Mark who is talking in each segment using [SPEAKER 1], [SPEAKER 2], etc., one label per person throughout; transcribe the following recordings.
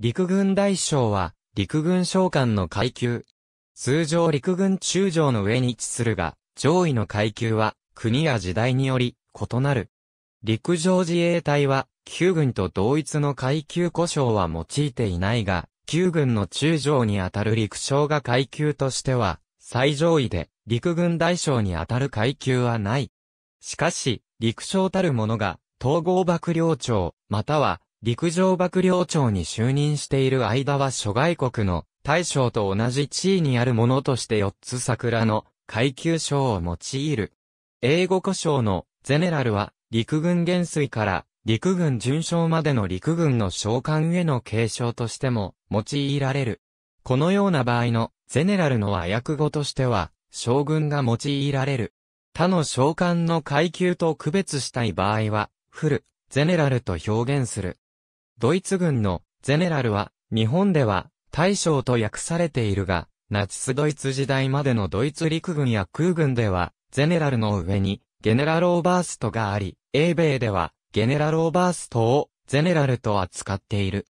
[SPEAKER 1] 陸軍大将は、陸軍将官の階級。通常陸軍中将の上に位置するが、上位の階級は、国や時代により、異なる。陸上自衛隊は、旧軍と同一の階級故障は用いていないが、旧軍の中将にあたる陸将が階級としては、最上位で、陸軍大将にあたる階級はない。しかし、陸将たる者が、統合幕僚長、または、陸上幕僚長に就任している間は諸外国の大将と同じ地位にあるものとして4つ桜の階級章を用いる。英語故障のゼネラルは陸軍元帥から陸軍巡将までの陸軍の将官への継承としても用いられる。このような場合のゼネラルの和訳語としては将軍が用いられる。他の将官の階級と区別したい場合はフル、ゼネラルと表現する。ドイツ軍のゼネラルは、日本では大将と訳されているが、ナチスドイツ時代までのドイツ陸軍や空軍では、ゼネラルの上に、ゲネラルオーバーストがあり、英米では、ゲネラルオーバーストを、ゼネラルと扱っている。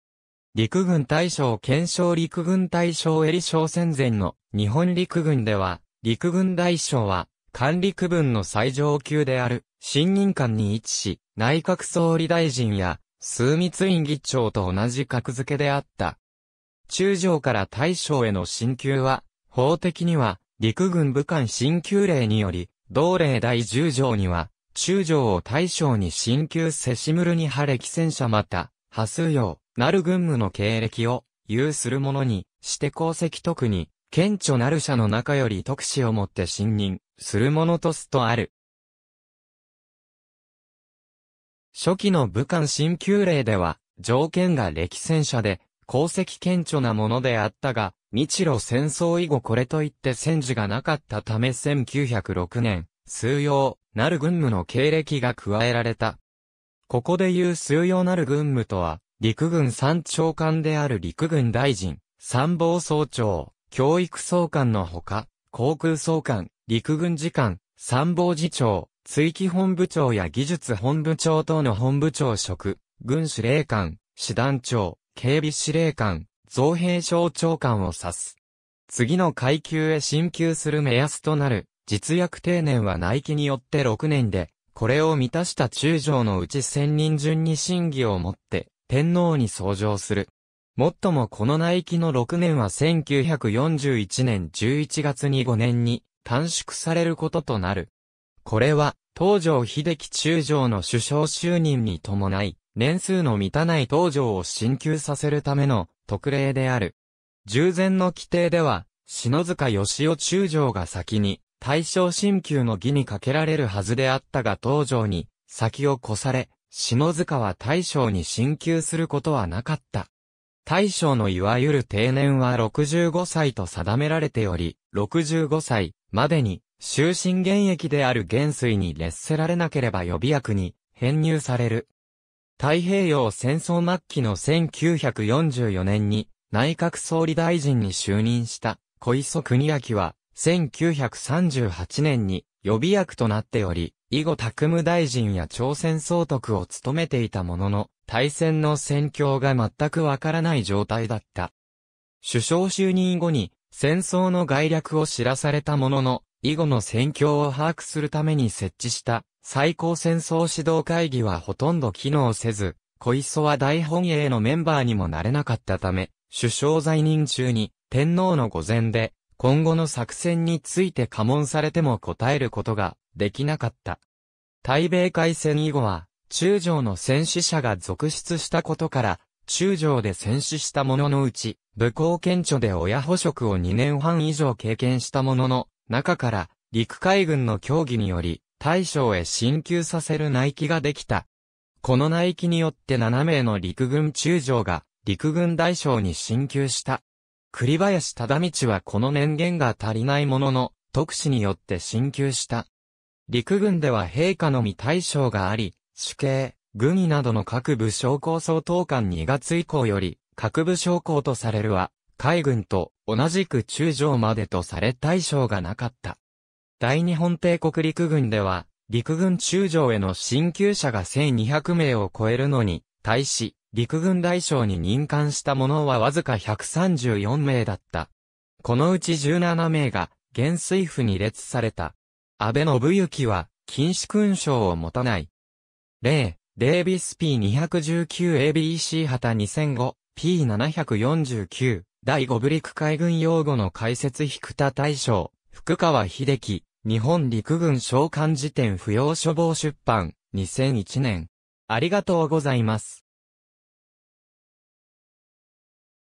[SPEAKER 1] 陸軍大将検証陸軍大将エリ将戦前の日本陸軍では、陸軍大将は、管理区分の最上級である、新任官に位置し、内閣総理大臣や枢密院議長と同じ格付けであった。中将から大将への進級は、法的には、陸軍武官進級令により、同令第十条には、中将を大将に進級せしむるに派歴戦者また、波数用、なる軍務の経歴を、有する者に、して功績特に、顕著なる者の中より特使をもって信任、する者とすとある。初期の武漢新旧令では、条件が歴戦者で、功績顕著なものであったが、日露戦争以後これといって戦時がなかったため1906年、数用、なる軍務の経歴が加えられた。ここで言う数用なる軍務とは、陸軍三長官である陸軍大臣、参謀総長、教育総監のほか、航空総監、陸軍次官、参謀次長、追記本部長や技術本部長等の本部長職、軍司令官、師団長、警備司令官、造兵省長官を指す。次の階級へ進級する目安となる、実役定年は内規によって6年で、これを満たした中将のうち千人順に審議をもって、天皇に奏上する。もっともこの内規の6年は1941年11月に5年に短縮されることとなる。これは、東条秀樹中将の首相就任に伴い、年数の満たない東条を進級させるための特例である。従前の規定では、篠塚義雄中将が先に、大正進級の儀にかけられるはずであったが東条に、先を越され、篠塚は大将に進級することはなかった。大将のいわゆる定年は65歳と定められており、65歳までに終身現役である元帥に劣せられなければ予備役に編入される。太平洋戦争末期の1944年に内閣総理大臣に就任した小磯国明は1938年に予備役となっており、以後拓務大臣や朝鮮総督を務めていたものの、対戦の戦況が全くわからない状態だった。首相就任後に戦争の概略を知らされたものの、以後の戦況を把握するために設置した最高戦争指導会議はほとんど機能せず、小磯は大本営のメンバーにもなれなかったため、首相在任中に天皇の御前で今後の作戦について過問されても答えることができなかった。対米海戦以後は中将の戦死者が続出したことから中将で戦死した者のうち武功顕著で親保職を2年半以上経験した者の中から陸海軍の協議により大将へ進級させる内規ができた。この内規によって7名の陸軍中将が陸軍大将に進級した。栗林忠道はこの年限が足りないものの、特使によって進級した。陸軍では陛下のみ大将があり、主計、軍医などの各部将校総統官2月以降より、各部将校とされるは、海軍と同じく中将までとされ対象がなかった。大日本帝国陸軍では、陸軍中将への進級者が1200名を超えるのに、対し、陸軍大将に任官した者はわずか134名だった。このうち17名が、元帥府に列された。安倍信行は、禁止勲章を持たない。例、デイビス P219ABC 旗2005、P749、第5部陸海軍用語の解説引田大将、福川秀樹、日本陸軍召喚辞典不要書房出版、2001年。ありがとうございます。